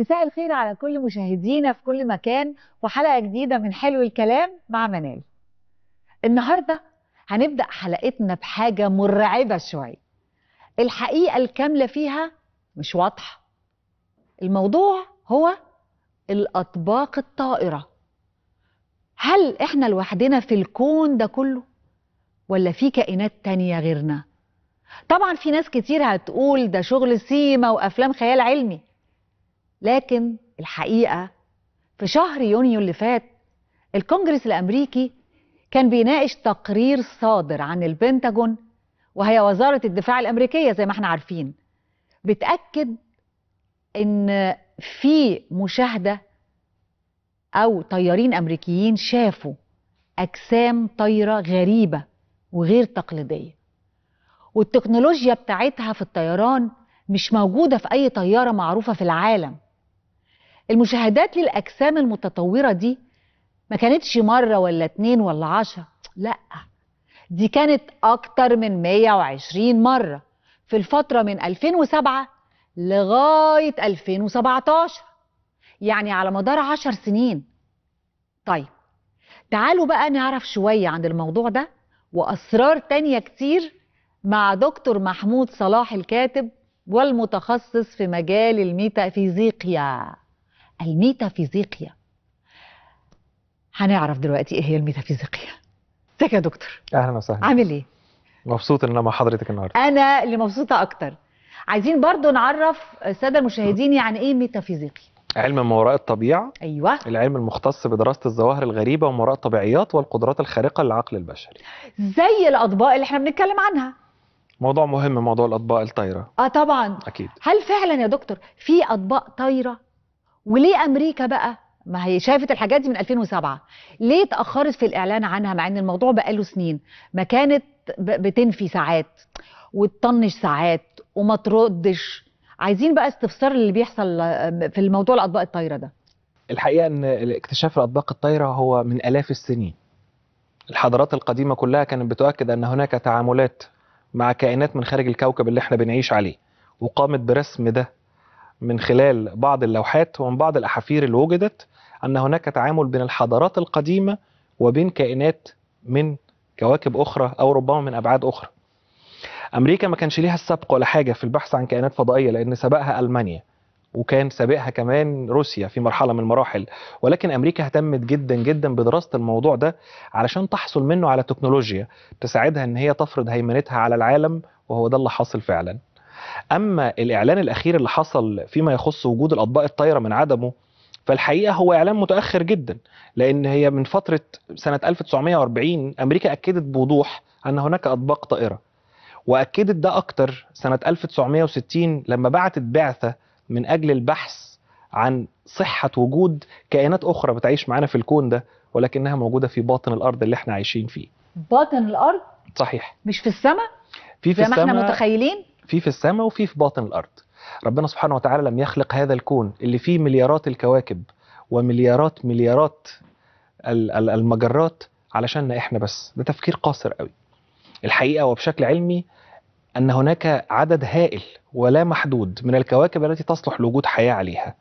مساء الخير على كل مشاهدينا في كل مكان وحلقة جديدة من حلو الكلام مع منال النهاردة هنبدأ حلقتنا بحاجة مرعبة شوية الحقيقة الكاملة فيها مش واضحة الموضوع هو الأطباق الطائرة هل إحنا لوحدنا في الكون ده كله؟ ولا في كائنات تانية غيرنا؟ طبعا في ناس كتير هتقول ده شغل سيما وأفلام خيال علمي لكن الحقيقه في شهر يونيو اللي فات الكونجرس الامريكي كان بيناقش تقرير صادر عن البنتاجون وهي وزاره الدفاع الامريكيه زي ما احنا عارفين بتاكد ان في مشاهده او طيارين امريكيين شافوا اجسام طايره غريبه وغير تقليديه والتكنولوجيا بتاعتها في الطيران مش موجوده في اي طياره معروفه في العالم المشاهدات للأجسام المتطورة دي ما كانتش مرة ولا اتنين ولا عشرة لأ دي كانت أكتر من 120 مرة في الفترة من 2007 لغاية 2017 يعني على مدار عشر سنين طيب تعالوا بقى نعرف شوية عن الموضوع ده وأسرار تانية كتير مع دكتور محمود صلاح الكاتب والمتخصص في مجال الميتافيزيقيا الميتافيزيقيا هنعرف دلوقتي ايه هي الميتافيزيقيا ازيك يا دكتور اهلا وسهلا عامل ايه مبسوط ان انا مع حضرتك النهارده انا اللي مبسوطه اكتر عايزين برضو نعرف الساده المشاهدين يعني ايه ميتافيزيقي علم ما وراء الطبيعه ايوه العلم المختص بدراسه الظواهر الغريبه وما وراء الطبيعيات والقدرات الخارقه للعقل البشري زي الاطباق اللي احنا بنتكلم عنها موضوع مهم موضوع الاطباق الطايره اه طبعا اكيد هل فعلا يا دكتور في اطباق طايره وليه امريكا بقى ما هي شافت الحاجات دي من 2007 ليه اتاخرت في الاعلان عنها مع ان الموضوع بقاله سنين ما كانت بتنفي ساعات وتطنش ساعات وما تردش عايزين بقى استفسار اللي بيحصل آه، في الموضوع الاطباق الطايره ده الحقيقه ان اكتشاف الاطباق الطايره هو من الاف السنين الحضارات القديمه كلها كانت بتؤكد ان هناك تعاملات مع كائنات من خارج الكوكب اللي احنا بنعيش عليه وقامت برسم ده من خلال بعض اللوحات ومن بعض الأحافير اللي وجدت أن هناك تعامل بين الحضارات القديمة وبين كائنات من كواكب أخرى أو ربما من أبعاد أخرى أمريكا ما كانش ليها السبق ولا حاجة في البحث عن كائنات فضائية لأن سبقها ألمانيا وكان سابقها كمان روسيا في مرحله من المراحل ولكن امريكا اهتمت جدا جدا بدراسه الموضوع ده علشان تحصل منه على تكنولوجيا تساعدها ان هي تفرض هيمنتها على العالم وهو ده اللي حاصل فعلا اما الاعلان الاخير اللي حصل فيما يخص وجود الاطباق الطايره من عدمه فالحقيقه هو اعلان متاخر جدا لان هي من فتره سنه 1940 امريكا اكدت بوضوح ان هناك اطباق طائره واكدت ده اكتر سنه 1960 لما بعتت بعثه من اجل البحث عن صحه وجود كائنات اخرى بتعيش معانا في الكون ده ولكنها موجوده في باطن الارض اللي احنا عايشين فيه باطن الارض صحيح مش في السماء في في زي ما احنا متخيلين في في السماء وفي في باطن الارض ربنا سبحانه وتعالى لم يخلق هذا الكون اللي فيه مليارات الكواكب ومليارات مليارات المجرات علشان احنا بس ده تفكير قاصر قوي الحقيقه وبشكل علمي ان هناك عدد هائل ولا محدود من الكواكب التي تصلح لوجود حياه عليها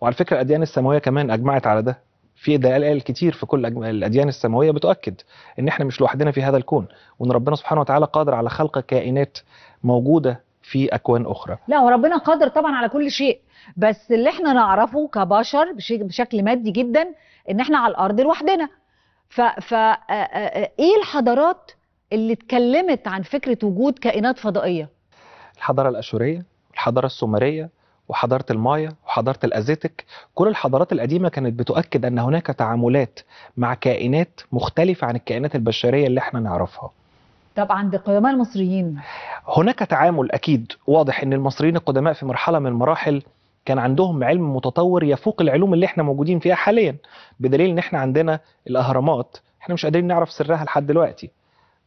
وعلى فكره الاديان السماويه كمان اجمعت على ده في دلائل كتير في كل الاديان السماويه بتؤكد ان احنا مش لوحدنا في هذا الكون وان ربنا سبحانه وتعالى قادر على خلق كائنات موجوده في اكوان اخرى لا وربنا ربنا قادر طبعا على كل شيء بس اللي احنا نعرفه كبشر بشكل مادي جدا ان احنا على الارض لوحدنا ف, ف... ايه الحضارات اللي اتكلمت عن فكره وجود كائنات فضائيه الحضاره الاشوريه الحضاره السومريه وحضاره المايا وحضاره الازيتك كل الحضارات القديمه كانت بتؤكد ان هناك تعاملات مع كائنات مختلفه عن الكائنات البشريه اللي احنا نعرفها طبعا بقدماء المصريين هناك تعامل أكيد واضح أن المصريين القدماء في مرحلة من المراحل كان عندهم علم متطور يفوق العلوم اللي احنا موجودين فيها حاليا بدليل ان احنا عندنا الاهرامات احنا مش قادرين نعرف سرها لحد دلوقتي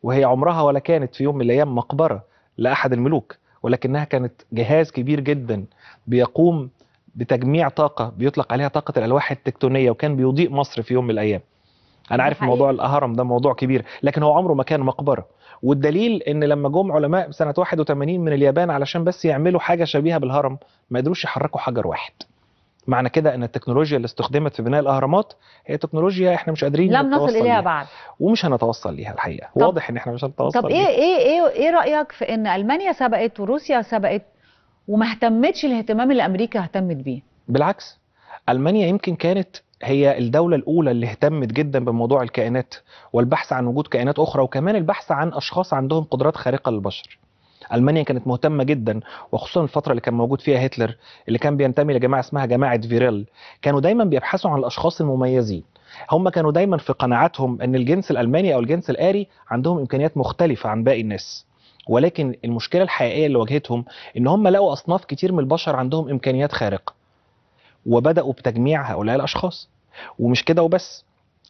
وهي عمرها ولا كانت في يوم من الايام مقبره لاحد الملوك ولكنها كانت جهاز كبير جدا بيقوم بتجميع طاقه بيطلق عليها طاقه الالواح التكتونيه وكان بيضيء مصر في يوم من الايام انا عارف حقيقة. موضوع الأهرم ده موضوع كبير لكن هو عمره ما كان مقبره والدليل ان لما جم علماء سنه 81 من اليابان علشان بس يعملوا حاجه شبيهه بالهرم ما قدروش يحركوا حجر واحد معنى كده ان التكنولوجيا اللي استخدمت في بناء الاهرامات هي تكنولوجيا احنا مش قادرين لم نصل اليها بعد ومش هنتوصل ليها الحقيقه طب واضح ان احنا مش هنتوصل طب ايه ايه ايه ايه رايك في ان المانيا سبقت وروسيا سبقت وما اهتمتش الاهتمام اللي امريكا اهتمت بيه بالعكس المانيا يمكن كانت هي الدولة الأولى اللي اهتمت جدا بموضوع الكائنات والبحث عن وجود كائنات أخرى وكمان البحث عن أشخاص عندهم قدرات خارقة للبشر ألمانيا كانت مهتمة جدا وخصوصا الفترة اللي كان موجود فيها هتلر اللي كان بينتمي لجماعة اسمها جماعة فيريل كانوا دايما بيبحثوا عن الأشخاص المميزين هم كانوا دايما في قناعاتهم أن الجنس الألماني أو الجنس الآري عندهم إمكانيات مختلفة عن باقي الناس ولكن المشكله الحقيقيه اللي واجهتهم ان هم لقوا اصناف كتير من البشر عندهم امكانيات خارقه وبداوا بتجميع هؤلاء الاشخاص ومش كده وبس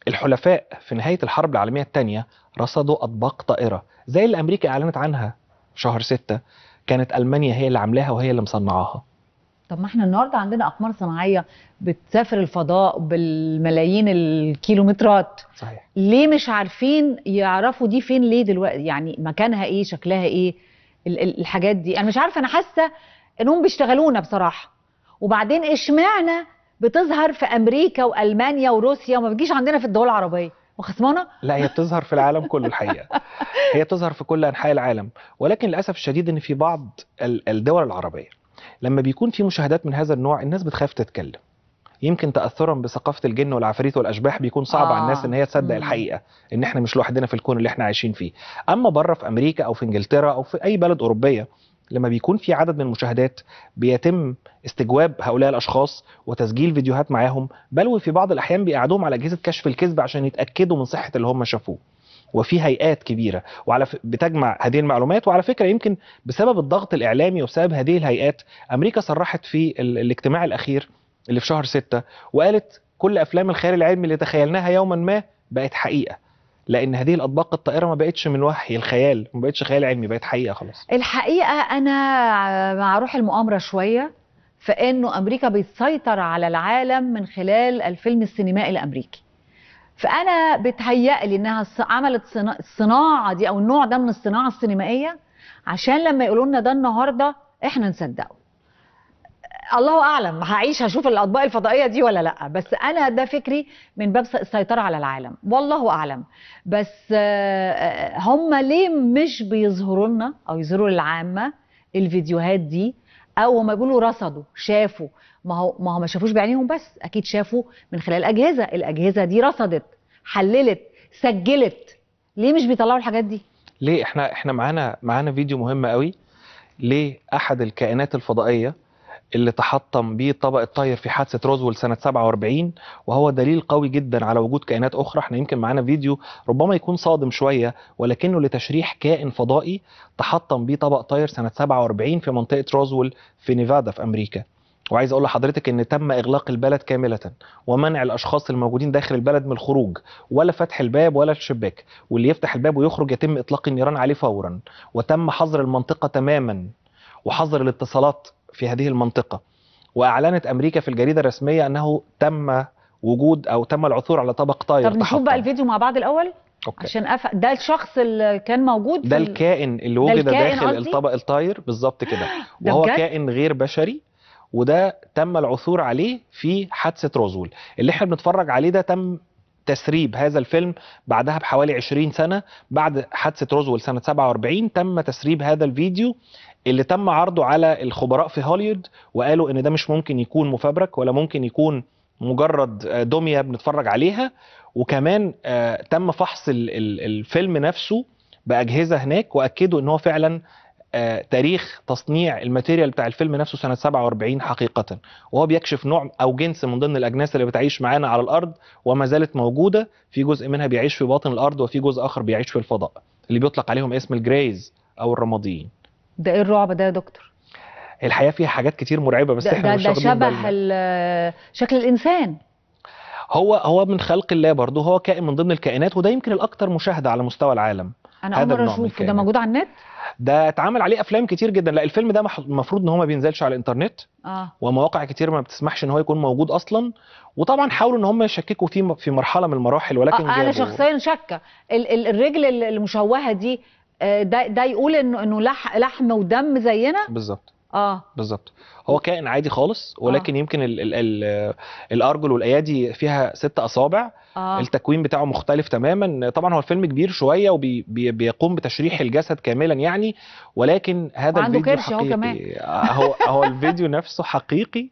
الحلفاء في نهايه الحرب العالميه الثانيه رصدوا اطباق طائره زي اللي امريكا اعلنت عنها شهر 6 كانت المانيا هي اللي عاملاها وهي اللي مصنعاها طب ما احنا النهارده عندنا اقمار صناعيه بتسافر الفضاء بالملايين الكيلومترات صحيح ليه مش عارفين يعرفوا دي فين ليه دلوقتي يعني مكانها ايه شكلها ايه الحاجات دي انا مش عارفه انا حاسه انهم بيشتغلونا بصراحه وبعدين اشمعنى بتظهر في امريكا والمانيا وروسيا وما بتجيش عندنا في الدول العربيه وخصمانه لا هي بتظهر في العالم كله الحقيقه هي بتظهر في كل انحاء العالم ولكن للاسف الشديد ان في بعض الدول العربيه لما بيكون في مشاهدات من هذا النوع الناس بتخاف تتكلم يمكن تاثرا بثقافه الجن والعفاريت والاشباح بيكون صعب آه. على الناس آه. ان هي تصدق الحقيقه ان احنا مش لوحدنا في الكون اللي احنا عايشين فيه اما بره في امريكا او في انجلترا او في اي بلد اوروبيه لما بيكون في عدد من المشاهدات بيتم استجواب هؤلاء الاشخاص وتسجيل فيديوهات معاهم بل وفي بعض الاحيان بيقعدوهم على اجهزه كشف الكذب عشان يتاكدوا من صحه اللي هم شافوه وفي هيئات كبيره وعلى ف... بتجمع هذه المعلومات وعلى فكره يمكن بسبب الضغط الاعلامي وبسبب هذه الهيئات امريكا صرحت في ال... الاجتماع الاخير اللي في شهر 6 وقالت كل افلام الخيال العلمي اللي تخيلناها يوما ما بقت حقيقه لان هذه الاطباق الطائره ما بقتش من وحي الخيال ما بقتش خيال علمي بقت حقيقه خلاص الحقيقه انا مع روح المؤامره شويه فانه امريكا بتسيطر على العالم من خلال الفيلم السينمائي الامريكي فانا بتهيألي انها عملت الصناعه دي او النوع ده من الصناعه السينمائيه عشان لما يقولوا لنا ده النهارده احنا نصدقه الله اعلم هعيش هشوف الاطباق الفضائيه دي ولا لا بس انا ده فكري من باب السيطره على العالم والله اعلم بس آه، آه، هم ليه مش بيظهروا لنا او يظهروا للعامه الفيديوهات دي او ما بيقولوا رصدوا شافوا ما هو ما هو ما شافوش بعينيهم بس اكيد شافوا من خلال اجهزه الاجهزه دي رصدت حللت سجلت ليه مش بيطلعوا الحاجات دي ليه احنا احنا معانا معانا فيديو مهم قوي لاحد الكائنات الفضائيه اللي تحطم بيه طبق الطاير في حادثه روزويل سنه 47 وهو دليل قوي جدا على وجود كائنات اخرى احنا يمكن معانا فيديو ربما يكون صادم شويه ولكنه لتشريح كائن فضائي تحطم بيه طبق طاير سنه 47 في منطقه روزويل في نيفادا في امريكا وعايز اقول لحضرتك ان تم اغلاق البلد كامله ومنع الاشخاص الموجودين داخل البلد من الخروج ولا فتح الباب ولا الشباك واللي يفتح الباب ويخرج يتم اطلاق النيران عليه فورا وتم حظر المنطقه تماما وحظر الاتصالات في هذه المنطقة وأعلنت أمريكا في الجريدة الرسمية أنه تم وجود أو تم العثور على طبق طاير طب نشوف بقى الفيديو مع بعض الأول أوكي. عشان أف... ده الشخص اللي كان موجود ده الكائن اللي وجد دا داخل قصدي؟ الطبق الطاير بالظبط كده وهو كائن غير بشري وده تم العثور عليه في حادثة روزول اللي احنا بنتفرج عليه ده تم تسريب هذا الفيلم بعدها بحوالي 20 سنة بعد حادثة روزول سنة 47 تم تسريب هذا الفيديو اللي تم عرضه على الخبراء في هوليوود وقالوا ان ده مش ممكن يكون مفبرك ولا ممكن يكون مجرد آه، دميه بنتفرج عليها وكمان آه، تم فحص الفيلم نفسه باجهزه هناك واكدوا ان هو فعلا آه، تاريخ تصنيع الماتيريال بتاع الفيلم نفسه سنه 47 حقيقه وهو بيكشف نوع او جنس من ضمن الاجناس اللي بتعيش معانا على الارض وما زالت موجوده في جزء منها بيعيش في باطن الارض وفي جزء اخر بيعيش في الفضاء اللي بيطلق عليهم اسم الجريز او الرماديين ده ايه الرعب ده يا دكتور الحياه فيها حاجات كتير مرعبه بس ده احنا ده مش ده شبه شكل الانسان هو هو من خلق الله برضه هو كائن من ضمن الكائنات وده يمكن الاكثر مشاهده على مستوى العالم انا اول مره اشوفه ده موجود على النت ده اتعمل عليه افلام كتير جدا لا الفيلم ده المفروض ان هو ما بينزلش على الانترنت آه. ومواقع كتير ما بتسمحش ان هو يكون موجود اصلا وطبعا حاولوا ان هم يشككوا فيه في مرحله من المراحل ولكن آه انا شخصيا شاكه الرجل المشوهه دي آه، ده ده يقول انه انه لح لحم ودم زينا بالظبط اه بالظبط هو كائن عادي خالص ولكن آه. يمكن الـ الـ الـ الارجل والايادي فيها ست اصابع آه. التكوين بتاعه مختلف تماما طبعا هو الفيلم كبير شويه وبيقوم وبي بتشريح إيه. الجسد كاملا يعني ولكن هذا الفيديو حقيقي هو, كمان. آه، هو هو الفيديو نفسه حقيقي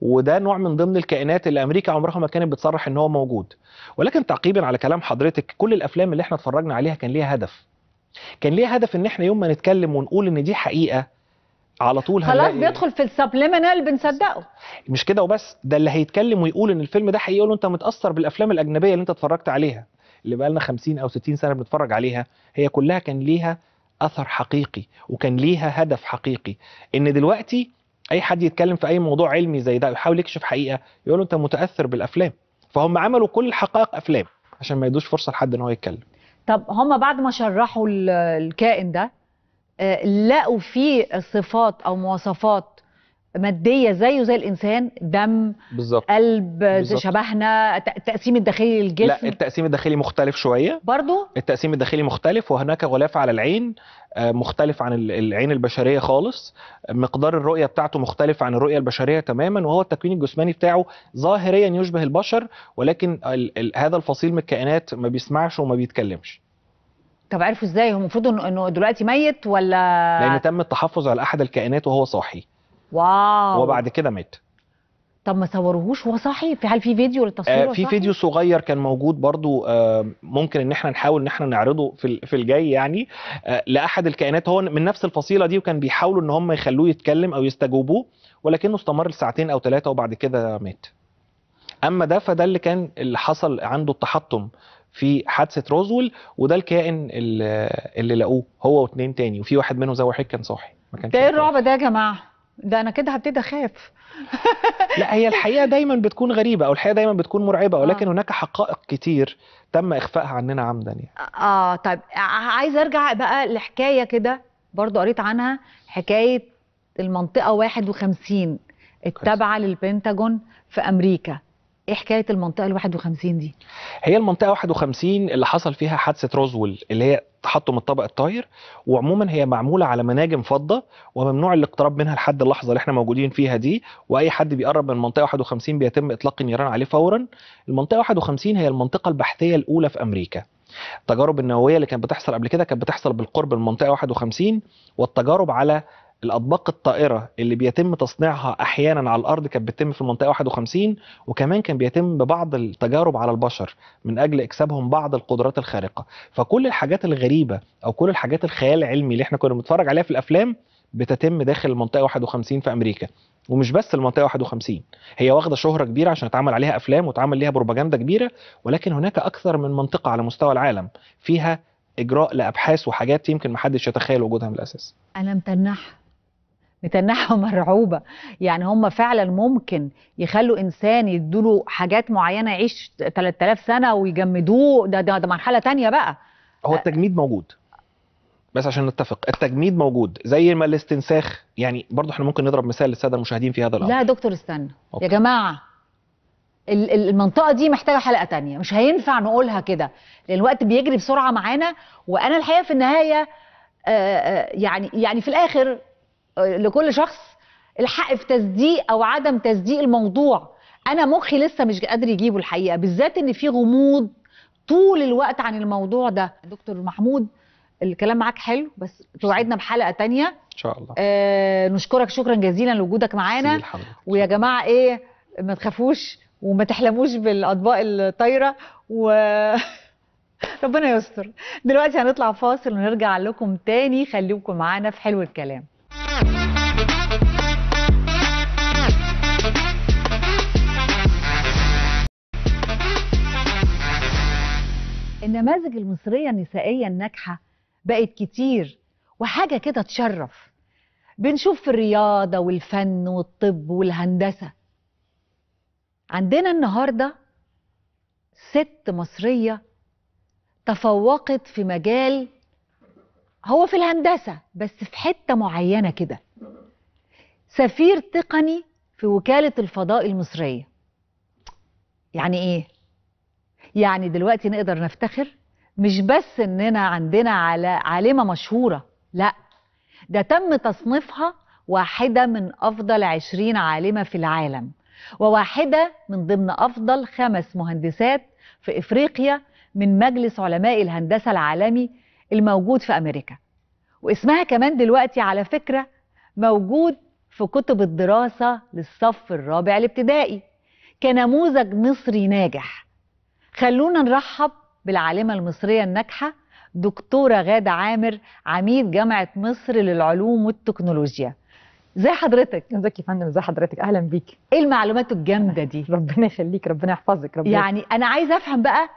وده نوع من ضمن الكائنات اللي امريكا عمرها ما كانت بتصرح ان هو موجود ولكن تعقيبا على كلام حضرتك كل الافلام اللي احنا اتفرجنا عليها كان ليها هدف كان ليه هدف ان احنا يوم ما نتكلم ونقول ان دي حقيقه على طول خلاص بيدخل في السبليمينال بنصدقه مش كده وبس ده اللي هيتكلم ويقول ان الفيلم ده حقيقي يقول له انت متاثر بالافلام الاجنبيه اللي انت اتفرجت عليها اللي بقى لنا 50 او 60 سنه بنتفرج عليها هي كلها كان ليها اثر حقيقي وكان ليها هدف حقيقي ان دلوقتي اي حد يتكلم في اي موضوع علمي زي ده ويحاول يكشف حقيقه يقول له انت متاثر بالافلام فهم عملوا كل حقائق افلام عشان ما يدوش فرصه لحد ان هو يتكلم طب هم بعد ما شرحوا الكائن ده آه، لقوا فيه صفات او مواصفات ماديه زيه زي الانسان دم بالزبط. قلب بالزبط. شبهنا التقسيم الداخلي للجسم لا التقسيم الداخلي مختلف شويه برضو التقسيم الداخلي مختلف وهناك غلاف على العين آه، مختلف عن العين البشريه خالص مقدار الرؤيه بتاعته مختلف عن الرؤيه البشريه تماما وهو التكوين الجسماني بتاعه ظاهريا يشبه البشر ولكن هذا الفصيل من الكائنات ما بيسمعش وما بيتكلمش طب عرفوا ازاي هو المفروض انه دلوقتي ميت ولا لان تم التحفظ على احد الكائنات وهو صاحي واو وبعد كده مات طب ما صوروهوش هو صحي في هل في فيديو للتصوير آه في فيديو صغير كان موجود برضو آه ممكن ان احنا نحاول ان احنا نعرضه في في الجاي يعني آه لاحد الكائنات هو من نفس الفصيله دي وكان بيحاولوا ان هم يخلوه يتكلم او يستجوبوه ولكنه استمر لساعتين او ثلاثه وبعد كده مات اما ده فده اللي كان اللي حصل عنده التحطم في حادثه روزول وده الكائن اللي, اللي لقوه هو واثنين تاني وفي واحد منهم زي واحد كان صاحي ما كانش ده ايه الرعب ده يا جماعه ده انا كده هبتدي اخاف لا هي الحقيقه دايما بتكون غريبه او الحقيقه دايما بتكون مرعبه آه. ولكن آه. هناك حقائق كتير تم اخفائها عننا عمدا يعني اه طيب عايز ارجع بقى لحكايه كده برضو قريت عنها حكايه المنطقه 51 التابعه للبنتاجون في امريكا ايه حكايه المنطقه ال 51 دي؟ هي المنطقه 51 اللي حصل فيها حادثه روزول اللي هي تحطم الطبق الطاير وعموما هي معموله على مناجم فضه وممنوع الاقتراب منها لحد اللحظه اللي احنا موجودين فيها دي واي حد بيقرب من المنطقه 51 بيتم اطلاق النيران عليه فورا المنطقه 51 هي المنطقه البحثيه الاولى في امريكا التجارب النوويه اللي كانت بتحصل قبل كده كانت بتحصل بالقرب من منطقه 51 والتجارب على الاطباق الطائره اللي بيتم تصنيعها احيانا على الارض كانت بتتم في المنطقه 51 وكمان كان بيتم ببعض التجارب على البشر من اجل اكسابهم بعض القدرات الخارقه فكل الحاجات الغريبه او كل الحاجات الخيال العلمي اللي احنا كنا بنتفرج عليها في الافلام بتتم داخل المنطقه 51 في امريكا ومش بس المنطقه 51 هي واخده شهره كبيره عشان اتعمل عليها افلام واتعمل ليها بروباجندا كبيره ولكن هناك اكثر من منطقه على مستوى العالم فيها اجراء لابحاث وحاجات يمكن محدش يتخيل وجودها من الاساس الم تنح متنحوا مرعوبه يعني هم فعلا ممكن يخلوا انسان يدوله حاجات معينه يعيش 3000 سنه ويجمدوه ده ده, ده مرحله تانية بقى هو التجميد موجود بس عشان نتفق التجميد موجود زي ما الاستنساخ يعني برضه احنا ممكن نضرب مثال للساده المشاهدين في هذا الامر لا دكتور استنى أوكي. يا جماعه المنطقه دي محتاجه حلقه تانية مش هينفع نقولها كده لان الوقت بيجري بسرعه معانا وانا الحقيقه في النهايه آه، آه، يعني يعني في الاخر لكل شخص الحق في تصديق او عدم تصديق الموضوع انا مخي لسه مش قادر يجيبه الحقيقه بالذات ان في غموض طول الوقت عن الموضوع ده دكتور محمود الكلام معاك حلو بس توعدنا بحلقه تانية ان شاء الله آه نشكرك شكرا جزيلا لوجودك معانا ويا جماعه ايه ما تخافوش وما تحلموش بالاطباق الطايره و ربنا يستر دلوقتي هنطلع فاصل ونرجع لكم تاني خليكم معانا في حلو الكلام النماذج المصرية النسائية الناجحة بقت كتير وحاجة كده تشرف بنشوف في الرياضة والفن والطب والهندسة عندنا النهاردة ست مصرية تفوقت في مجال هو في الهندسة بس في حتة معينة كده سفير تقني في وكالة الفضاء المصرية يعني ايه؟ يعني دلوقتي نقدر نفتخر مش بس اننا عندنا على عالمه مشهوره لا ده تم تصنيفها واحده من افضل عشرين عالمه في العالم وواحده من ضمن افضل خمس مهندسات في افريقيا من مجلس علماء الهندسه العالمي الموجود في امريكا واسمها كمان دلوقتي على فكره موجود في كتب الدراسه للصف الرابع الابتدائي كنموذج مصري ناجح خلونا نرحب بالعالمة المصرية الناجحة دكتورة غادة عامر عميد جامعة مصر للعلوم والتكنولوجيا زي حضرتك ازيك يا فندم ازي حضرتك اهلا بيك ايه المعلومات الجامده دي ربنا يخليك ربنا يحفظك ربنا يعني انا عايزه افهم بقى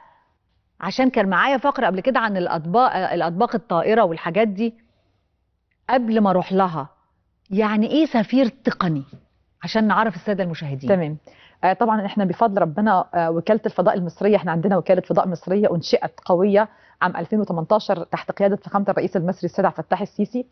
عشان كان معايا فقره قبل كده عن الاطباق الاطباق الطائره والحاجات دي قبل ما اروح لها يعني ايه سفير تقني عشان نعرف الساده المشاهدين تمام آه، طبعا احنا بفضل ربنا آه، وكاله الفضاء المصريه احنا عندنا وكاله فضاء مصريه انشئت قويه عام 2018 تحت قياده فخامه الرئيس المصري السيد عبد الفتاح السيسي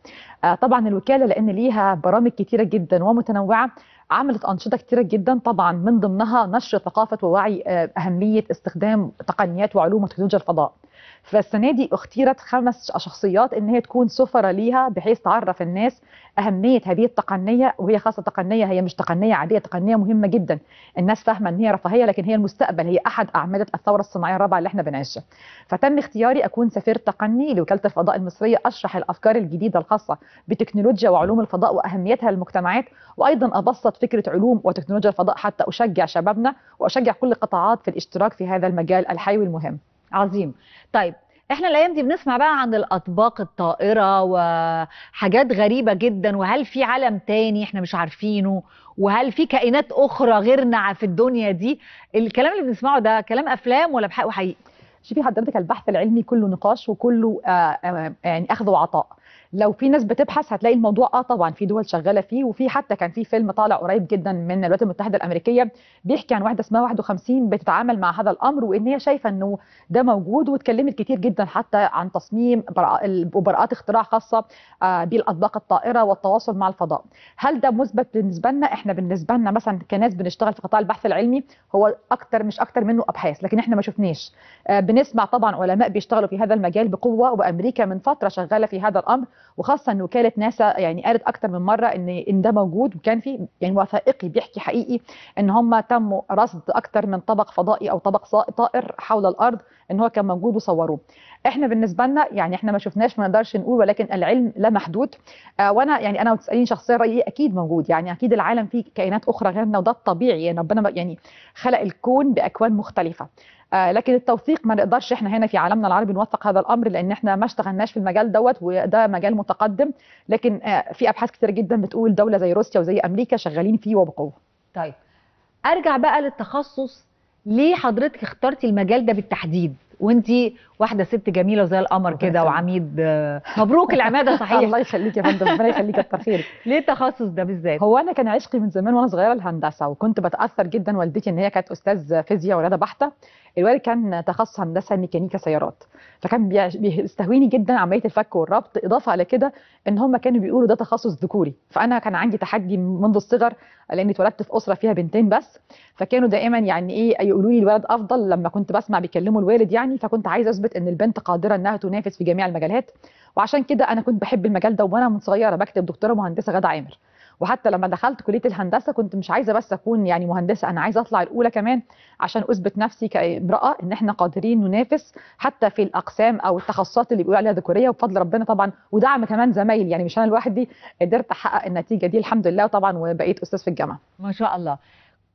آه، طبعا الوكاله لان ليها برامج كتيره جدا ومتنوعه عملت أنشطة كثيرة جدا طبعا من ضمنها نشر ثقافة ووعي آه، أهمية استخدام تقنيات وعلوم وتكنولوجيا الفضاء فالسنة دي اختيرت خمس شخصيات ان هي تكون سفرة ليها بحيث تعرف الناس أهمية هذه التقنية وهي خاصة تقنية هي مش تقنية عادية تقنية مهمة جدا الناس فاهمة ان هي رفاهية لكن هي المستقبل هي أحد أعمدة الثورة الصناعية الرابعة اللي احنا بنعيشها فتم اختياري أكون سفير تقني لوكالة الفضاء المصرية أشرح الأفكار الجديدة الخاصة بتكنولوجيا وعلوم الفضاء وأهميتها للمجتمعات وأيضا أبسط فكره علوم وتكنولوجيا الفضاء حتى اشجع شبابنا واشجع كل القطاعات في الاشتراك في هذا المجال الحيوي المهم عظيم طيب احنا الايام دي بنسمع بقى عن الاطباق الطائره وحاجات غريبه جدا وهل في عالم تاني احنا مش عارفينه وهل في كائنات اخرى غيرنا في الدنيا دي الكلام اللي بنسمعه ده كلام افلام ولا بحق وحقيقي شوفي حضرتك البحث العلمي كله نقاش وكله آآ آه، آآ آه، آه، يعني اخذ وعطاء لو في ناس بتبحث هتلاقي الموضوع اه طبعا في دول شغاله فيه وفي حتى كان في فيلم طالع قريب جدا من الولايات المتحده الامريكيه بيحكي عن واحده اسمها 51 بتتعامل مع هذا الامر وان هي شايفه انه ده موجود واتكلمت كتير جدا حتى عن تصميم وبراءات اختراع خاصه آه، بالاطباق الطائره والتواصل مع الفضاء هل ده مثبت بالنسبه لنا احنا بالنسبه لنا مثلا كناس بنشتغل في قطاع البحث العلمي هو اكتر مش اكتر منه ابحاث لكن احنا ما شفناش آه، بنسمع طبعا علماء بيشتغلوا في هذا المجال بقوه وامريكا من فتره شغاله في هذا الامر وخاصه ان وكاله ناسا يعني قالت اكثر من مره ان ان ده موجود وكان في يعني وثائقي بيحكي حقيقي ان هم تم رصد اكثر من طبق فضائي او طبق طائر حول الارض ان هو كان موجود وصوروه احنا بالنسبه لنا يعني احنا ما شفناش ما نقدرش نقول ولكن العلم لا محدود آه وانا يعني انا وتسالين شخصيا رايي اكيد موجود يعني اكيد العالم فيه كائنات اخرى غيرنا وده الطبيعي يعني ربنا يعني خلق الكون باكوان مختلفه آه لكن التوثيق ما نقدرش احنا هنا في عالمنا العربي نوثق هذا الامر لان احنا ما اشتغلناش في المجال دوت وده مجال متقدم لكن آه في ابحاث كتير جدا بتقول دوله زي روسيا وزي امريكا شغالين فيه وبقوه. طيب ارجع بقى للتخصص ليه حضرتك اخترتي المجال ده بالتحديد وانت واحده ست جميله وزي القمر كده وعميد مبروك العماده صحيح الله يخليك يا فندم ربنا يخليك كتر خيرك ليه التخصص ده بالذات هو انا كان عشقي من زمان وانا صغيره الهندسه وكنت بتاثر جدا والدتي ان هي كانت استاذ فيزياء ورياضه بحته الوالد كان تخصص هندسه ميكانيكا سيارات فكان بيستهويني جدا عمليه الفك والربط اضافه على كده ان هم كانوا بيقولوا ده تخصص ذكوري فانا كان عندي تحدي منذ الصغر لاني اتولدت في اسره فيها بنتين بس فكانوا دائما يعني ايه يقولوا لي الولد افضل لما كنت بسمع بيكلموا الوالد يعني فكنت عايزه اثبت ان البنت قادره انها تنافس في جميع المجالات وعشان كده انا كنت بحب المجال ده وانا من صغيره بكتب دكتوره مهندسه غاده عامر وحتى لما دخلت كليه الهندسه كنت مش عايزه بس اكون يعني مهندسه انا عايزه اطلع الاولى كمان عشان اثبت نفسي كامراه ان احنا قادرين ننافس حتى في الاقسام او التخصصات اللي بيقولوا عليها ذكوريه وبفضل ربنا طبعا ودعم كمان زمايلي يعني مش انا لوحدي قدرت احقق النتيجه دي الحمد لله طبعا وبقيت استاذ في الجامعه ما شاء الله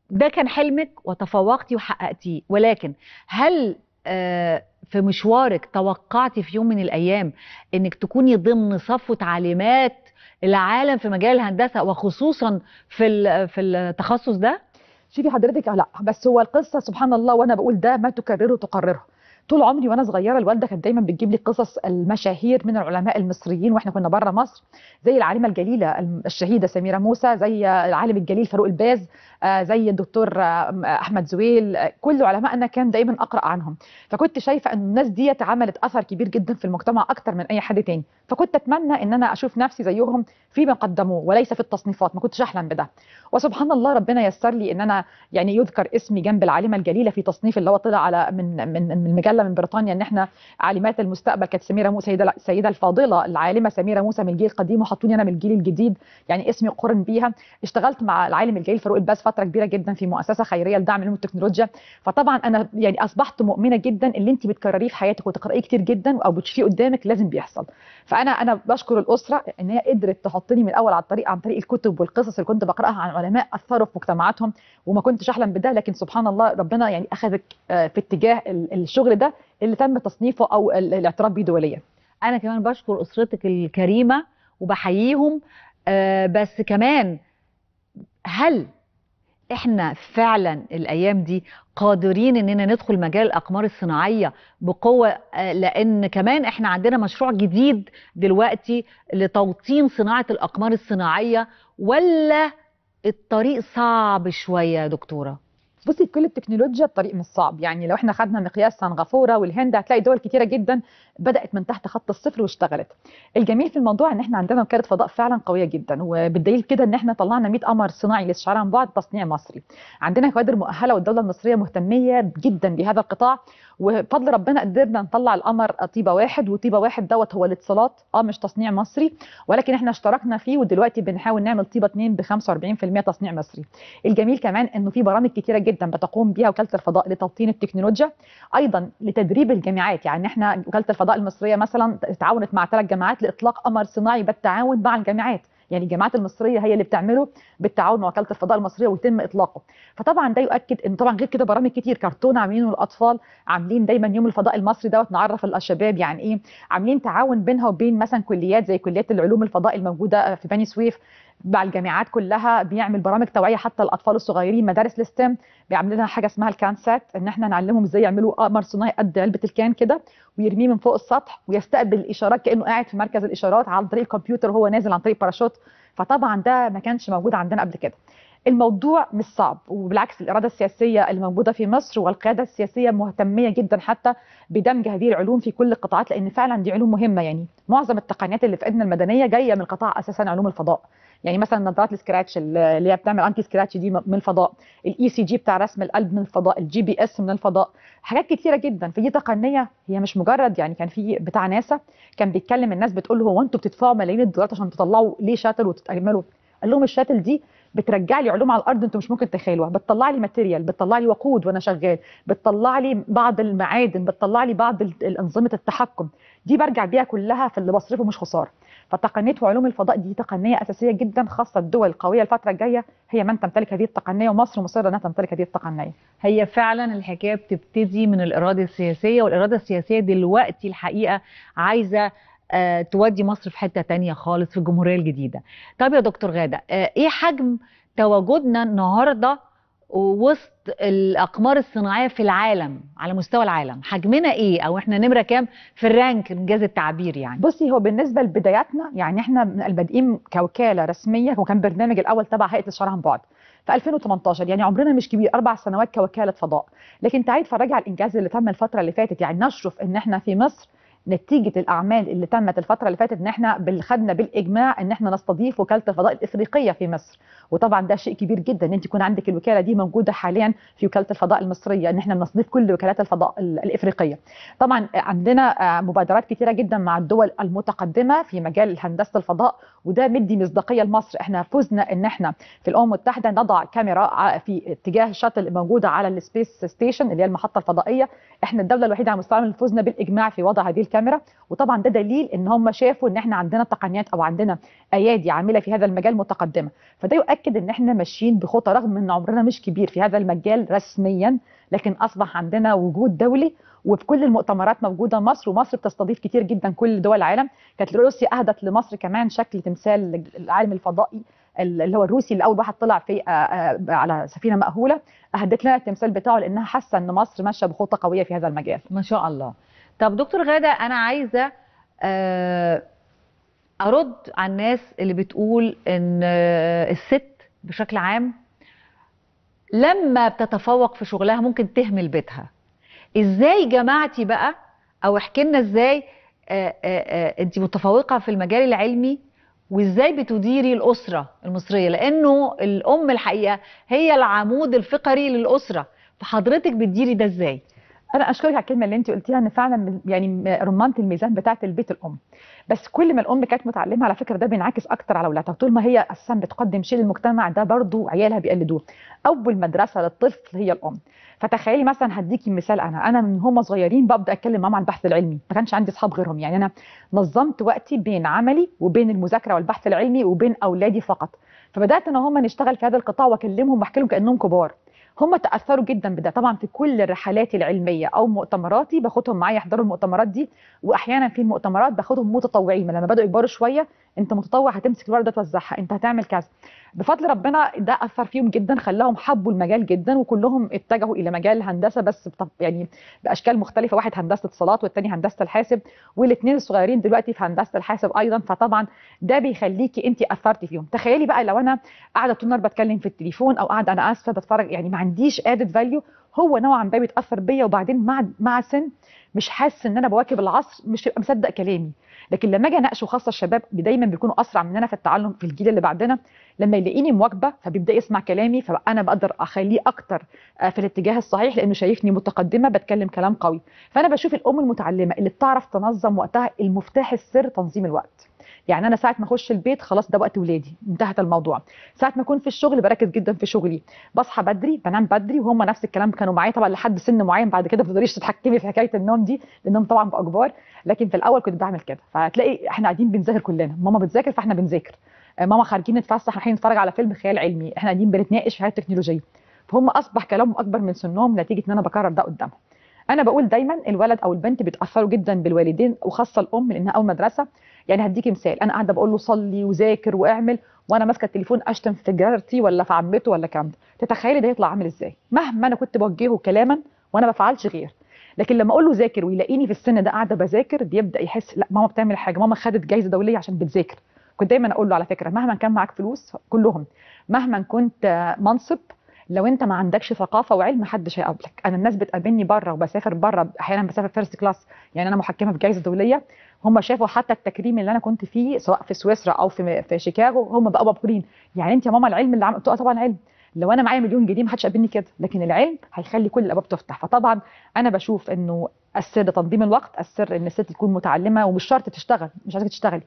ده كان حلمك وتفوقتي وحققتيه ولكن هل آه، في مشوارك توقعتي في يوم من الايام انك تكوني ضمن صفوه عالمات العالم في مجال الهندسه وخصوصا في في التخصص ده شوفي حضرتك لا بس هو القصه سبحان الله وانا بقول ده ما تكرره تقرره طول عمري وانا صغيره الوالده كانت دايما بتجيب لي قصص المشاهير من العلماء المصريين واحنا كنا بره مصر زي العالمه الجليله الشهيده سميره موسى زي العالم الجليل فاروق الباز آه، زي الدكتور آه، احمد زويل آه، كل علمائنا كان دايما اقرا عنهم فكنت شايفه ان الناس ديت عملت اثر كبير جدا في المجتمع اكتر من اي حد تاني فكنت اتمنى ان انا اشوف نفسي زيهم فيما قدموه وليس في التصنيفات ما كنتش احلم بده وسبحان الله ربنا يسر لي ان انا يعني يذكر اسمي جنب العالمه الجليله في تصنيف اللي هو طلع على من من, من المجله العداله من بريطانيا ان احنا عالمات المستقبل كانت سميره موسى سيده السيده الفاضله العالمه سميره موسى من الجيل القديم وحطوني انا من الجيل الجديد يعني اسمي قرن بيها اشتغلت مع العالم الجليل فاروق الباز فتره كبيره جدا في مؤسسه خيريه لدعم العلوم والتكنولوجيا فطبعا انا يعني اصبحت مؤمنه جدا اللي انت بتكرريه في حياتك وتقرايه كتير جدا او بتشوفيه قدامك لازم بيحصل فانا انا بشكر الاسره ان هي قدرت تحطني من الاول على الطريق عن طريق الكتب والقصص اللي كنت بقراها عن علماء اثروا في مجتمعاتهم وما كنتش احلم بده لكن سبحان الله ربنا يعني اخذك آه، في اتجاه الشغل ده اللي تم تصنيفه او الاعتراف به دوليا انا كمان بشكر اسرتك الكريمه وبحييهم آه بس كمان هل احنا فعلا الايام دي قادرين اننا ندخل مجال الاقمار الصناعيه بقوه آه، لان كمان احنا عندنا مشروع جديد دلوقتي لتوطين صناعه الاقمار الصناعيه ولا الطريق صعب شويه يا دكتوره بصي كل التكنولوجيا الطريق مش صعب يعني لو احنا خدنا مقياس سنغافوره والهند هتلاقي دول كتيره جدا بدات من تحت خط الصفر واشتغلت الجميل في الموضوع ان احنا عندنا وكاله فضاء فعلا قويه جدا وبالدليل كده ان احنا طلعنا 100 قمر صناعي للشعار عن بعد تصنيع مصري عندنا كوادر مؤهله والدوله المصريه مهتميه جدا بهذا القطاع وبفضل ربنا قدرنا نطلع القمر طيبه واحد وطيبه واحد دوت هو الاتصالات اه مش تصنيع مصري ولكن احنا اشتركنا فيه ودلوقتي بنحاول نعمل طيبه اثنين ب 45% تصنيع مصري الجميل كمان انه في برامج كتيره جدا جدا بتقوم بها وكاله الفضاء لتوطين التكنولوجيا ايضا لتدريب الجامعات يعني احنا وكاله الفضاء المصريه مثلا تعاونت مع ثلاث جامعات لاطلاق قمر صناعي بالتعاون مع الجامعات يعني الجامعات المصريه هي اللي بتعمله بالتعاون مع وكاله الفضاء المصريه ويتم اطلاقه فطبعا ده يؤكد ان طبعا غير كده برامج كتير كرتون عاملينه الاطفال عاملين دايما يوم الفضاء المصري دوت نعرف الشباب يعني ايه عاملين تعاون بينها وبين مثلا كليات زي كليات العلوم الفضاء الموجوده في بني سويف مع الجامعات كلها بيعمل برامج توعيه حتى الاطفال الصغيرين مدارس الستم بيعمل لنا حاجه اسمها الكانسات ان احنا نعلمهم ازاي يعملوا قمر صناعي قد علبه الكان كده ويرميه من فوق السطح ويستقبل الاشارات كانه قاعد في مركز الاشارات عن طريق الكمبيوتر وهو نازل عن طريق باراشوت فطبعا ده ما كانش موجود عندنا قبل كده الموضوع مش صعب وبالعكس الاراده السياسيه الموجوده في مصر والقياده السياسيه مهتميه جدا حتى بدمج هذه العلوم في كل القطاعات لان فعلا دي علوم مهمه يعني معظم التقنيات اللي في ايدنا المدنيه جايه من قطاع اساسا علوم الفضاء يعني مثلا نظارات السكراتش اللي هي بتعمل انتي سكراتش دي من الفضاء الاي سي e جي بتاع رسم القلب من الفضاء الجي بي اس من الفضاء حاجات كتيره جدا فدي تقنيه هي مش مجرد يعني كان في بتاع ناسا كان بيتكلم الناس بتقول له هو انتوا بتدفعوا ملايين الدولارات عشان تطلعوا ليه شاتل وتتاملوا قال لهم الشاتل دي بترجع لي علوم على الارض انتم مش ممكن تتخيلوها بتطلع لي ماتيريال بتطلع لي وقود وانا شغال بتطلع لي بعض المعادن بتطلع لي بعض انظمه التحكم دي برجع بيها كلها في اللي بصرفه مش خساره فتقنيه وعلوم الفضاء دي تقنيه اساسيه جدا خاصه الدول القويه الفتره الجايه هي من تمتلك هذه التقنيه ومصر مصره انها تمتلك هذه التقنيه هي فعلا الحكايه بتبتدي من الاراده السياسيه والاراده السياسيه دلوقتي الحقيقه عايزه آه، تودي مصر في حته تانية خالص في الجمهوريه الجديده طب يا دكتور غاده آه، ايه حجم تواجدنا النهارده وسط الاقمار الصناعيه في العالم على مستوى العالم حجمنا ايه او احنا نمره كام في الرانك انجاز التعبير يعني بصي هو بالنسبه لبداياتنا يعني احنا بادئين كوكاله رسميه هو كان برنامج الاول تبع هيئه الشرع عن بعد في 2018 يعني عمرنا مش كبير اربع سنوات كوكاله فضاء لكن تعيد فرجع على الانجاز اللي تم الفتره اللي فاتت يعني نشرف ان احنا في مصر نتيجه الاعمال اللي تمت الفتره اللي فاتت ان احنا خدنا بالاجماع ان احنا نستضيف وكاله الفضاء الافريقيه في مصر وطبعا ده شيء كبير جدا ان انت يكون عندك الوكاله دي موجوده حاليا في وكاله الفضاء المصريه ان احنا بنستضيف كل وكالات الفضاء الافريقيه طبعا عندنا مبادرات كثيره جدا مع الدول المتقدمه في مجال هندسه الفضاء وده مدي مصداقيه لمصر احنا فزنا ان احنا في الامم المتحده نضع كاميرا في اتجاه الشاتل الموجوده على السبيس ستيشن اللي هي المحطه الفضائيه احنا الدوله الوحيده على مستوى العالم اللي فزنا بالاجماع في وضع هذه الكاميرا الكاميرا وطبعا ده دليل ان هم شافوا ان احنا عندنا تقنيات او عندنا ايادي عامله في هذا المجال متقدمه فده يؤكد ان احنا ماشيين بخطى رغم ان عمرنا مش كبير في هذا المجال رسميا لكن اصبح عندنا وجود دولي وفي كل المؤتمرات موجوده مصر ومصر بتستضيف كتير جدا كل دول العالم كانت روسيا اهدت لمصر كمان شكل تمثال العالم الفضائي اللي هو الروسي اللي اول واحد طلع في آه، آه، على سفينه مأهوله اهدت لنا التمثال بتاعه لانها حاسه ان مصر ماشيه بخطه قويه في هذا المجال ما شاء الله طب دكتور غاده انا عايزه آه، ارد على الناس اللي بتقول ان آه، الست بشكل عام لما بتتفوق في شغلها ممكن تهمل بيتها ازاي جماعتي بقى او احكي لنا ازاي آه، انت متفوقه في المجال العلمي وازاي بتديري الاسره المصريه لانه الام الحقيقه هي العمود الفقري للاسره فحضرتك بتديري ده ازاي انا اشكرك على الكلمه اللي انت قلتيها ان فعلا يعني رمانه الميزان بتاعه البيت الام بس كل ما الام كانت متعلمه على فكره ده بينعكس اكتر على اولادها طول ما هي اساسا بتقدم شيء للمجتمع ده برضو عيالها بيقلدوه اول مدرسه للطفل هي الام فتخيلي مثلا هديكي مثال انا انا من هما صغيرين ببدا اتكلم معاهم عن البحث العلمي ما كانش عندي اصحاب غيرهم يعني انا نظمت وقتي بين عملي وبين المذاكره والبحث العلمي وبين اولادي فقط فبدات انا هما نشتغل في هذا القطاع واكلمهم واحكي لهم كانهم كبار هم تاثروا جدا بده طبعا في كل رحلاتي العلميه او مؤتمراتي باخدهم معايا يحضروا المؤتمرات دي واحيانا في المؤتمرات باخدهم متطوعين لما بداوا يكبروا شويه انت متطوع هتمسك الورقه ده توزعها انت هتعمل كذا بفضل ربنا ده اثر فيهم جدا خلاهم حبوا المجال جدا وكلهم اتجهوا الى مجال الهندسه بس يعني باشكال مختلفه واحد هندسه اتصالات والتاني هندسه الحاسب والاثنين الصغيرين دلوقتي في هندسه الحاسب ايضا فطبعا ده بيخليكي انت اثرتي فيهم تخيلي بقى لو انا قاعده طول النهار بتكلم في التليفون او قاعده انا اسفه بتفرج يعني ما عنديش ادد فاليو هو نوعا ما بيتاثر بيا وبعدين مع مع السن مش حاسس ان انا بواكب العصر مش هيبقى مصدق كلامي لكن لما اجي اناقشه خاصه الشباب دايما بيكونوا اسرع مننا في التعلم في الجيل اللي بعدنا لما يلاقيني مواكبه فبيبدا يسمع كلامي فانا بقدر اخليه اكتر آه، في الاتجاه الصحيح لانه شايفني متقدمه بتكلم كلام قوي فانا بشوف الام المتعلمه اللي بتعرف تنظم وقتها المفتاح السر تنظيم الوقت يعني انا ساعه ما اخش البيت خلاص ده وقت ولادي انتهت الموضوع ساعه ما اكون في الشغل بركز جدا في شغلي بصحى بدري بنام بدري وهم نفس الكلام كانوا معايا طبعا لحد سن معين بعد كده ما تقدريش تتحكمي في حكايه النوم دي لانهم طبعا كبار لكن في الاول كنت بعمل كده فهتلاقي احنا قاعدين بنذاكر كلنا ماما بتذاكر فاحنا بنذاكر آه، ماما خارجين نتفسح رايحين نتفرج على فيلم خيال علمي احنا قاعدين بنتناقش في حاجات تكنولوجيه فهم اصبح كلامهم اكبر من سنهم نتيجه ان انا بكرر ده قدامهم انا بقول دايما الولد او البنت بيتاثروا جدا بالوالدين وخاصه الام لانها اول مدرسه يعني هديكي مثال انا قاعده بقول له صلي وذاكر واعمل وانا ماسكه التليفون اشتم في جارتي ولا في عمته ولا كام تتخيلي ده يطلع عامل ازاي مهما انا كنت بوجهه كلاما وانا ما بفعلش غير لكن لما اقول له ذاكر ويلاقيني في السن ده قاعده بذاكر بيبدا يحس لا ماما بتعمل حاجه ماما خدت جايزه دوليه عشان بتذاكر كنت دايما اقول له على فكره مهما كان معاك فلوس كلهم مهما كنت منصب لو انت ما عندكش ثقافه وعلم محدش هيقابلك انا الناس بتقابلني بره وبسافر بره احيانا بسافر فيرست كلاس يعني انا محكمه في جائزه دوليه هم شافوا حتى التكريم اللي انا كنت فيه سواء في سويسرا او في في شيكاغو هم بقوا مبهورين يعني انت يا ماما العلم اللي عملته طبعا علم لو انا معايا مليون جنيه ما حدش قابلني كده لكن العلم هيخلي كل الابواب تفتح فطبعا انا بشوف انه السر تنظيم الوقت السر ان الست تكون متعلمه ومش شرط تشتغل مش عايزه تشتغلي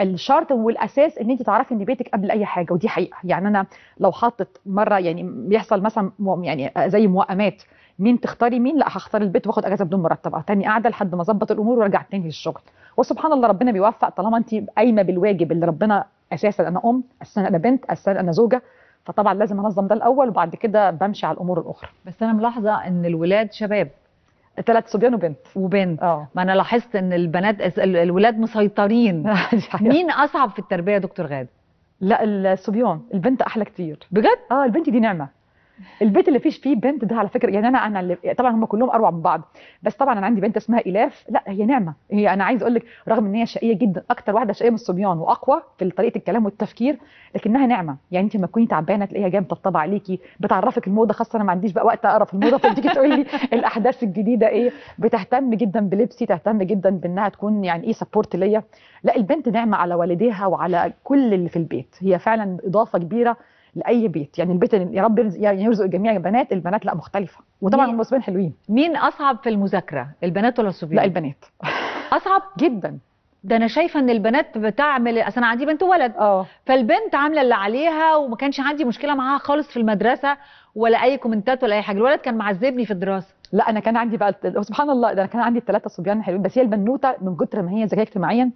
الشرط والاساس ان انت تعرفي ان بيتك قبل اي حاجه ودي حقيقه يعني انا لو حطت مره يعني بيحصل مثلا يعني زي موائمات مين تختاري مين لا هختار البيت واخد اجازه بدون مرتب تاني قاعده لحد ما اظبط الامور وارجع تاني للشغل وسبحان الله ربنا بيوفق طالما انت قايمه بالواجب اللي ربنا اساسا انا ام اساسا انا بنت اساسا انا زوجه فطبعا لازم انظم ده الاول وبعد كده بمشي على الامور الاخرى بس انا ملاحظه ان الولاد شباب ثلاث صبيان وبنت وبنت اه ما انا لاحظت ان البنات الولاد مسيطرين مين اصعب في التربيه يا دكتور غاد؟ لا الصبيان البنت احلى كتير بجد اه البنت دي نعمه البيت اللي فيش فيه بنت ده على فكره يعني انا انا اللي طبعا هم كلهم اروع من بعض بس طبعا انا عندي بنت اسمها الاف لا هي نعمه هي انا عايز اقول لك رغم ان هي شقيه جدا اكتر واحده شقيه من الصبيان واقوى في طريقه الكلام والتفكير لكنها نعمه يعني انت لما تكوني تعبانه تلاقيها جايه مطبطبه عليكي بتعرفك الموضه خاصه انا ما عنديش بقى وقت اقرا في الموضه فتيجي تقول لي الاحداث الجديده ايه بتهتم جدا بلبسي تهتم جدا بانها تكون يعني ايه سبورت ليا لا البنت نعمه على والديها وعلى كل اللي في البيت هي فعلا اضافه كبيره لاي بيت يعني البيت يا رب يرزق يعني يرزق الجميع بنات البنات لا مختلفه وطبعا المصبين حلوين مين اصعب في المذاكره البنات ولا الصبيان لا البنات اصعب جدا ده انا شايفه ان البنات بتعمل اصل انا عندي بنت وولد اه فالبنت عامله اللي عليها وما كانش عندي مشكله معاها خالص في المدرسه ولا اي كومنتات ولا اي حاجه الولد كان معذبني في الدراسه لا انا كان عندي بقى سبحان الله ده انا كان عندي الثلاثه صبيان حلوين بس هي البنوته من كتر ما هي ذكيه اجتماعيا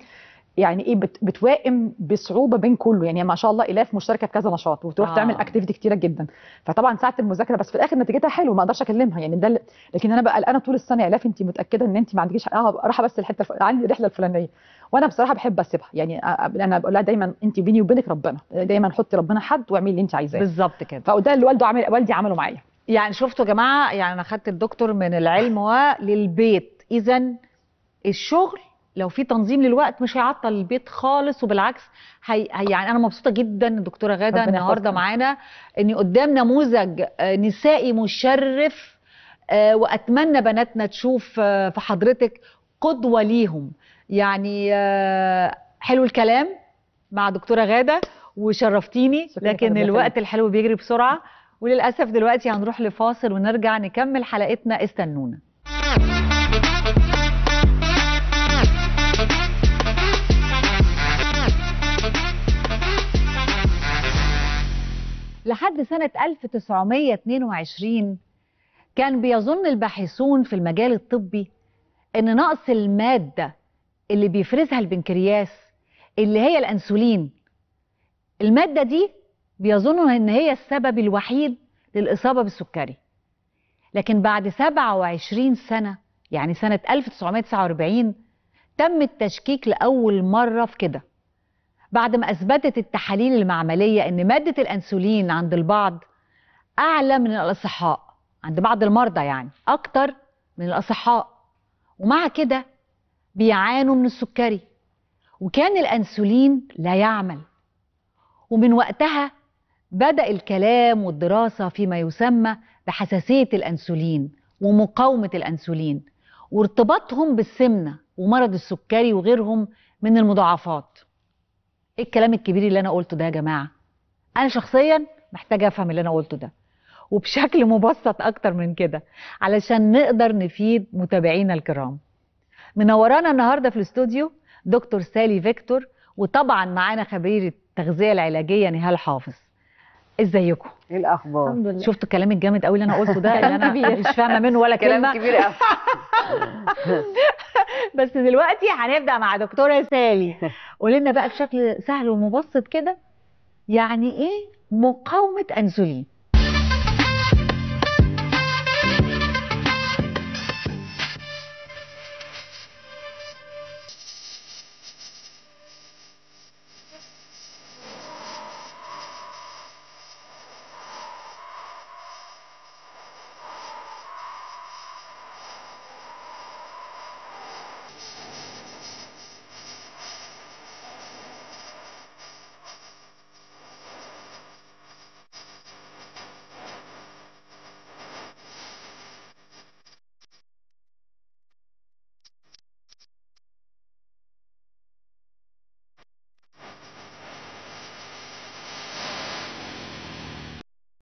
يعني ايه بت بتوائم بصعوبه بين كله يعني ما شاء الله الاف مشتركه في كذا نشاط وتروح آه. تعمل اكتيفيتي كتيره جدا فطبعا ساعه المذاكره بس في الاخر نتيجتها حلوه ما اقدرش اكلمها يعني ده لكن انا بقى قلقانه طول السنه الاف انت متاكده ان انت ما عندكيش اه رايحه بس الحته الف... عندي الرحله الفلانيه وانا بصراحه بحب اسيبها يعني انا بقول لها دايما انت بيني وبينك ربنا دايما حطي ربنا حد واعملي اللي انت عايزاه بالظبط كده فده اللي والده عمل والدي عمله معايا يعني شفتوا يا جماعه يعني انا خدت الدكتور من العلم وللبيت اذا الشغل لو في تنظيم للوقت مش هيعطل البيت خالص وبالعكس هي... يعني انا مبسوطه جدا دكتوره غاده النهارده معانا ان قدام نموذج آه، نسائي مشرف آه، واتمنى بناتنا تشوف آه، في حضرتك قدوه ليهم يعني حلو الكلام مع دكتوره غاده وشرفتيني لكن الوقت الحلو بيجري بسرعه وللاسف دلوقتي هنروح لفاصل ونرجع نكمل حلقتنا استنونا لحد سنة 1922 كان بيظن الباحثون في المجال الطبي ان نقص المادة اللي بيفرزها البنكرياس اللي هي الأنسولين المادة دي بيظنوا ان هي السبب الوحيد للإصابة بالسكري لكن بعد 27 سنة يعني سنة 1949 تم التشكيك لأول مرة في كده بعد ما أثبتت التحاليل المعملية أن مادة الأنسولين عند البعض أعلى من الأصحاء عند بعض المرضى يعني أكتر من الأصحاء ومع كده بيعانوا من السكري وكان الأنسولين لا يعمل ومن وقتها بدأ الكلام والدراسة فيما يسمى بحساسية الأنسولين ومقاومة الأنسولين وارتباطهم بالسمنة ومرض السكري وغيرهم من المضاعفات ايه الكلام الكبير اللي انا قلته ده يا جماعه انا شخصيا محتاجه افهم اللي انا قلته ده وبشكل مبسط اكتر من كده علشان نقدر نفيد متابعينا الكرام منورانا النهارده في الاستوديو دكتور سالي فيكتور وطبعا معانا خبير التغذيه العلاجيه نهال حافظ ازيكم ايه الاخبار الحمد لله شفتوا الكلام الجامد قوي اللي انا قلته ده اللي انا مش فاهمه منه ولا كلام كبير قوي بس دلوقتي هنبدا مع دكتوره سالي قولي لنا بقى بشكل سهل ومبسط كده يعني ايه مقاومه انسولين